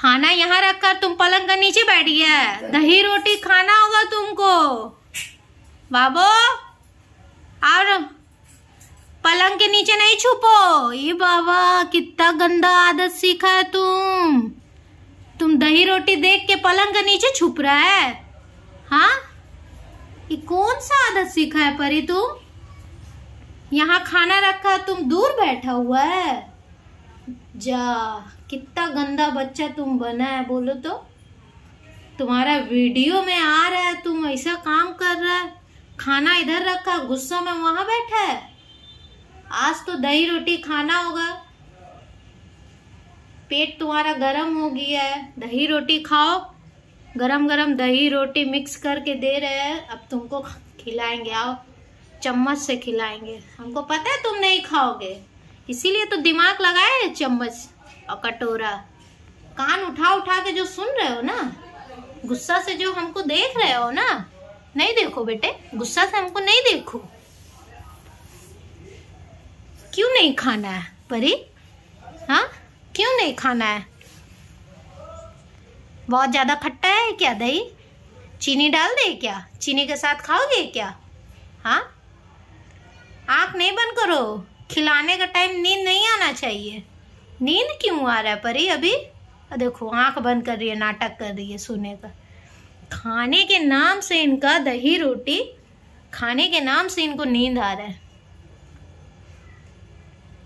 खाना यहाँ रखकर तुम पलंग के नीचे गया है दही रोटी खाना होगा तुमको बाबो और पलंग के नीचे नहीं छुपो ये बाबा कितना गंदा आदत सीखा है तुम तुम दही रोटी देख के पलंग के नीचे छुप रहा है हाँ ये कौन सा आदत सीखा है परी तुम यहाँ खाना रखा तुम दूर बैठा हुआ है जा कितना गंदा बच्चा तुम बना है बोलो तो तुम्हारा वीडियो में आ रहा है तुम ऐसा काम कर रहा है खाना इधर रखा गुस्सा में वहां बैठा है आज तो दही रोटी खाना होगा पेट तुम्हारा गरम हो गया है दही रोटी खाओ गरम गरम दही रोटी मिक्स करके दे रहे हैं अब तुमको खिलाएंगे आओ चम्मच से खिलाएंगे हमको पता है तुम नहीं खाओगे इसीलिए तो दिमाग लगाए है चम्मच और कटोरा कान उठा उठा के जो सुन रहे हो ना गुस्सा से जो हमको देख रहे हो ना नहीं देखो बेटे गुस्सा से हमको नहीं देखो क्यों नहीं खाना है परी हाँ क्यों नहीं खाना है बहुत ज़्यादा खट्टा है क्या दही चीनी डाल दे क्या चीनी के साथ खाओगे क्या हाँ आंख नहीं बंद करो खिलाने का टाइम नींद नहीं आना चाहिए नींद क्यों आ रहा है परी अभी देखो आंख बंद कर रही है नाटक कर रही है सोने का खाने के नाम से इनका दही रोटी खाने के नाम से इनको नींद आ रहा है